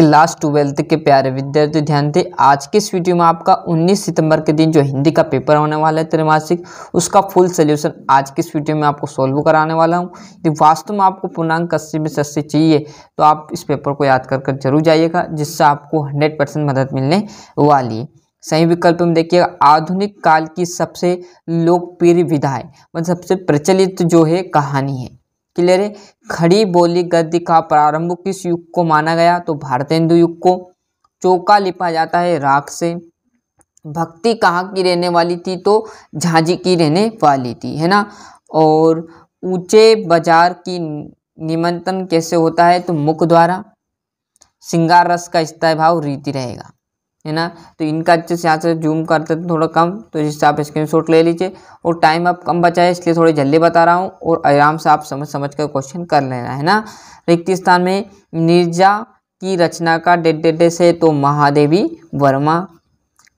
class twelfth के प्यारे विद्यार्थी ध्यान दें आज के इस वीडियो में आपका 19 सितंबर के दिन जो हिंदी का पेपर होने वाला है त्रैमासिक उसका फुल सोल्यूशन आज के इस वीडियो में आपको सॉल्व कराने वाला हूँ यदि वास्तव में आपको पूर्णांक कस्सी में सस्ती चाहिए तो आप इस पेपर को याद कर कर जरूर जाइएगा जिससे आपको हंड्रेड परसेंट मदद मिलने वाली है सही विकल्प में देखिएगा आधुनिक काल की सबसे लोकप्रिय विधा है मतलब सबसे प्रचलित जो है कहानी है क्लियर है खड़ी बोली गद्य का प्रारंभ किस युग को माना गया तो भारतेंदु युग को चौका लिपा जाता है राग से भक्ति कहाँ की रहने वाली थी तो झांझी की रहने वाली थी है ना और ऊंचे बाजार की निमंत्रण कैसे होता है तो मुख द्वारा सिंगार रस का स्थाय भाव रीति रहेगा है ना तो इनका अच्छे से यहाँ से जूम करते तो थोड़ा कम तो जिससे आप स्क्रीनशॉट ले लीजिए और टाइम आप कम बचा है इसलिए थोड़ी जल्दी बता रहा हूँ और आराम से आप समझ समझ कर क्वेश्चन कर लेना है ना रिक्ति स्थान में निर्जा की रचना का डेडेडेस है तो महादेवी वर्मा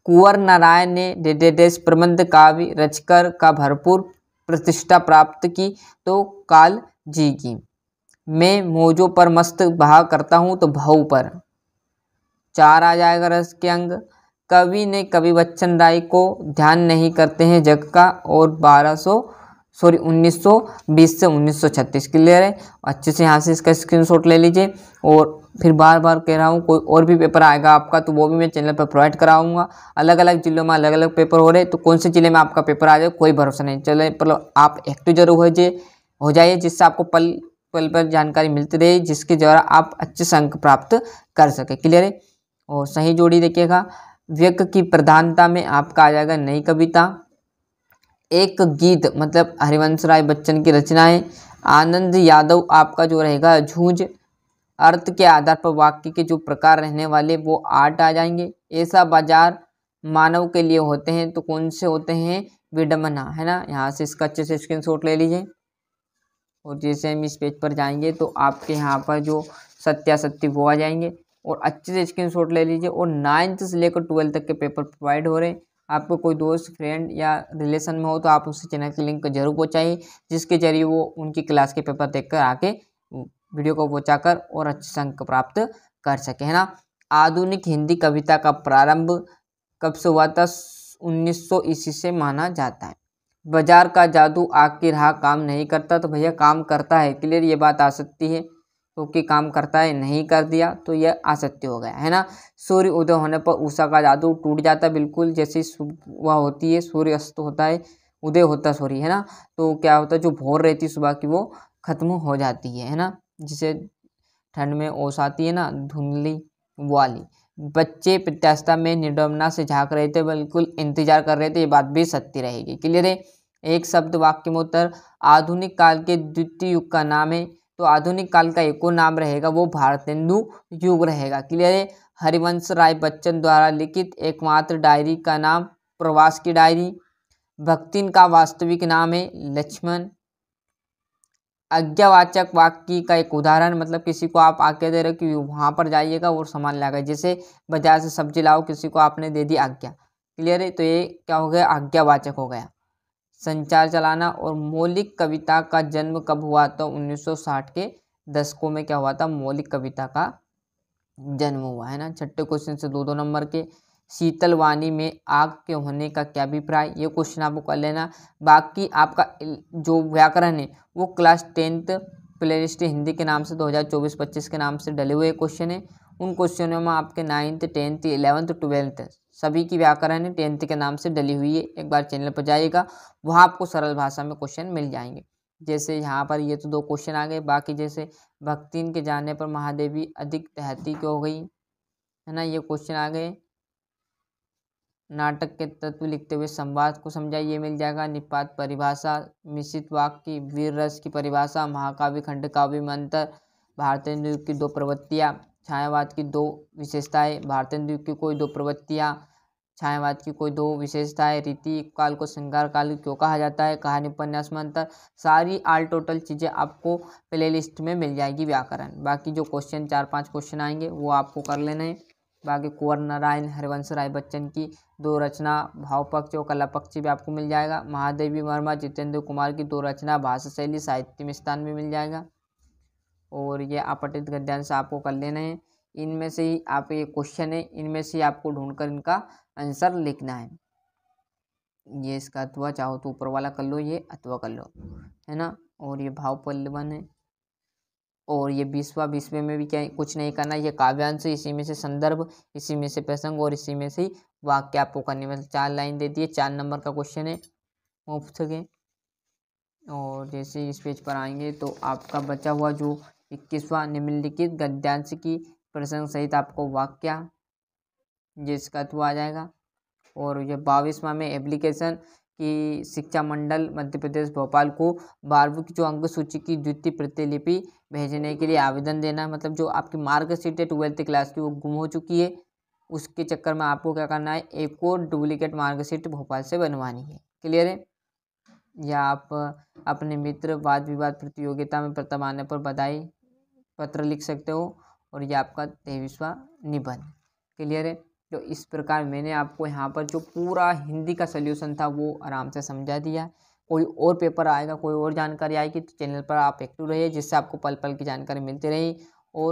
कुंवर नारायण ने डेडेडेस प्रबंध काव्य रचकर का भरपूर प्रतिष्ठा प्राप्त की तो काल जी की मैं मोजो पर मस्त भाव करता हूँ तो भाव पर चार आ जाएगा रस के अंग कवि ने कवि बच्चन राय को ध्यान नहीं करते हैं जग का और बारह सॉरी 1920 से 1936 क्लियर है अच्छे से यहाँ से इसका स्क्रीनशॉट ले लीजिए और फिर बार बार कह रहा हूँ कोई और भी पेपर आएगा आपका तो वो भी मैं चैनल पर प्रोवाइड कराऊंगा अलग अलग ज़िलों में अलग अलग पेपर हो रहे तो कौन से ज़िले में आपका पेपर आ जाए कोई भरोसा नहीं चले मतलब आप एक्टिव जरूर हो जाइए हो जाइए जिससे आपको पल पल पर जानकारी मिलती रहे जिसके द्वारा आप अच्छे से अंक प्राप्त कर सके क्लियर है और सही जोड़ी देखिएगा व्यक की प्रधानता में आपका आ जाएगा नई कविता एक गीत मतलब हरिवंश राय बच्चन की रचनाएं आनंद यादव आपका जो रहेगा झूझ अर्थ के आधार पर वाक्य के जो प्रकार रहने वाले वो आठ आ जाएंगे ऐसा बाजार मानव के लिए होते हैं तो कौन से होते हैं विडम्बना है ना यहाँ से इसका अच्छे से शॉट ले लीजिए और जैसे हम इस पेज पर जाएंगे तो आपके यहाँ पर जो सत्यासत्य वो आ जाएंगे और अच्छे से स्क्रीनशॉट ले लीजिए और नाइन्थ से लेकर ट्वेल्थ तक के पेपर प्रोवाइड हो रहे हैं आपको कोई दोस्त फ्रेंड या रिलेशन में हो तो आप उससे चैनल की लिंक जरूर पहुँचाइए जिसके जरिए वो उनकी क्लास के पेपर कर आके वीडियो को कर और अच्छे अंक प्राप्त कर सके है ना आधुनिक हिंदी कविता का प्रारंभ कब से हुआ था उन्नीस सौ ईस्वी से माना जाता है बाजार का जादू आग की राह काम नहीं करता तो भैया काम करता है क्लियर ये बात आ सकती है तो कि काम करता है नहीं कर दिया तो यह असत्य हो गया है ना सूर्य उदय होने पर उषा का जादू टूट जाता है बिल्कुल जैसे सुबह होती है सूर्य अस्त होता है उदय होता सॉरी है ना तो क्या होता है जो भोर रहती सुबह की वो ख़त्म हो जाती है है ना जिसे ठंड में ओस आती है ना धुंधली वाली बच्चे प्रत्याशा में निडम्बना से झाँक रहे थे बिल्कुल इंतजार कर रहे थे ये बात भी सत्य रहेगी क्लियर है एक शब्द वाक्य में उत्तर आधुनिक काल के द्वितीय युग का नाम है तो आधुनिक काल का एक और नाम रहेगा वो हिंदू युग रहेगा क्लियर है हरिवंश राय बच्चन द्वारा लिखित एकमात्र डायरी का नाम प्रवास की डायरी भक्तिन का वास्तविक नाम है लक्ष्मण आज्ञावाचक वाक्य का एक उदाहरण मतलब किसी को आप आज्ञा दे रहे हो कि वहाँ पर जाइएगा और सामान लाएगा जैसे बाजार से सब्जी लाओ किसी को आपने दे दी आज्ञा क्लियर है तो ये क्या हो गया आज्ञावाचक हो गया संचार चलाना और मौलिक कविता का जन्म कब हुआ तो 1960 के दशकों में क्या हुआ था मौलिक कविता का जन्म हुआ है ना छठे क्वेश्चन से दो दो नंबर के शीतल वाणी में आग के होने का क्या अभिप्राय ये क्वेश्चन आपको कर लेना बाकी आपका जो व्याकरण है वो क्लास टेंथ प्ले हिंदी के नाम से 2024-25 के नाम से डले हुए क्वेश्चन है उन क्वेश्चनों में आपके नाइन्थ टेंथ इलेवंथ ट्वेल्थ सभी की व्याकरण टेंथ के नाम से डली हुई है एक बार चैनल पर जाइएगा वहाँ आपको सरल भाषा में क्वेश्चन मिल जाएंगे जैसे यहाँ पर ये तो दो क्वेश्चन आ गए बाकी जैसे भक्तिन के जाने पर महादेवी अधिक तहती हो गई है ना ये क्वेश्चन आ गए नाटक के तत्व लिखते हुए संवाद को समझाइए मिल जाएगा निपात परिभाषा मिश्रित वाक की वीर रस की परिभाषा महाकाव्य खंड काव्य मंत्र भारतीय की दो प्रवृत्तियाँ छायावाद की दो विशेषताएं युग की कोई दो प्रवृत्तियाँ छायावाद की कोई दो विशेषताएं रीति काल को श्रृंगार काल क्यों कहा जाता है कहानी उपन्यास में अंतर सारी आल टोटल चीज़ें आपको प्ले लिस्ट में मिल जाएगी व्याकरण बाकी जो क्वेश्चन चार पांच क्वेश्चन आएंगे वो आपको कर लेने हैं बाकी कुंवर नारायण हरिवंश राय बच्चन की दो रचना भाव पक्ष और कला पक्ष भी आपको मिल जाएगा महादेवी वर्मा जितेंद्र कुमार की दो रचना भाषा शैली साहित्य में स्थान में मिल जाएगा और ये आपटित गद्यांश आपको कर लेना है इनमें से ही आप ये क्वेश्चन है इनमें से आपको ढूंढकर इनका आंसर लिखना है ये इसका अथवा चाहो तो ऊपर वाला कर लो ये अथवा कर लो है ना और ये भाव पल्लवन है और ये बीसवा बीसवें में भी क्या कुछ नहीं करना ये काव्यांश इसी में से संदर्भ इसी में से प्रसंग और इसी में से ही वाक्य आपको करने में चार लाइन दे दिए चार नंबर का क्वेश्चन है मुफ्त के और जैसे इस पेज पर आएंगे तो आपका बचा हुआ जो इक्कीसवां निम्नलिखित गद्यांश की प्रसंग सहित आपको वाक्य जिसका तो आ जाएगा और ये बाईसवा में एप्लीकेशन की शिक्षा मंडल मध्य प्रदेश भोपाल को बारहवीं की जो अंक सूची की द्वितीय प्रतिलिपि भेजने के लिए आवेदन देना मतलब जो आपकी मार्कशीट है ट्वेल्थ क्लास की वो गुम हो चुकी है उसके चक्कर में आपको क्या करना है एक और डुप्लीकेट मार्कशीट भोपाल से बनवानी है क्लियर है या आप अपने मित्र वाद विवाद प्रतियोगिता में प्रथम आने पर बधाई पत्र लिख सकते हो और ये आपका तेईसवा निबंध क्लियर है तो इस प्रकार मैंने आपको यहाँ पर जो पूरा हिंदी का सल्यूशन था वो आराम से समझा दिया कोई और पेपर आएगा कोई और जानकारी आएगी तो चैनल पर आप एक्टिव रहिए जिससे आपको पल पल की जानकारी मिलती रही और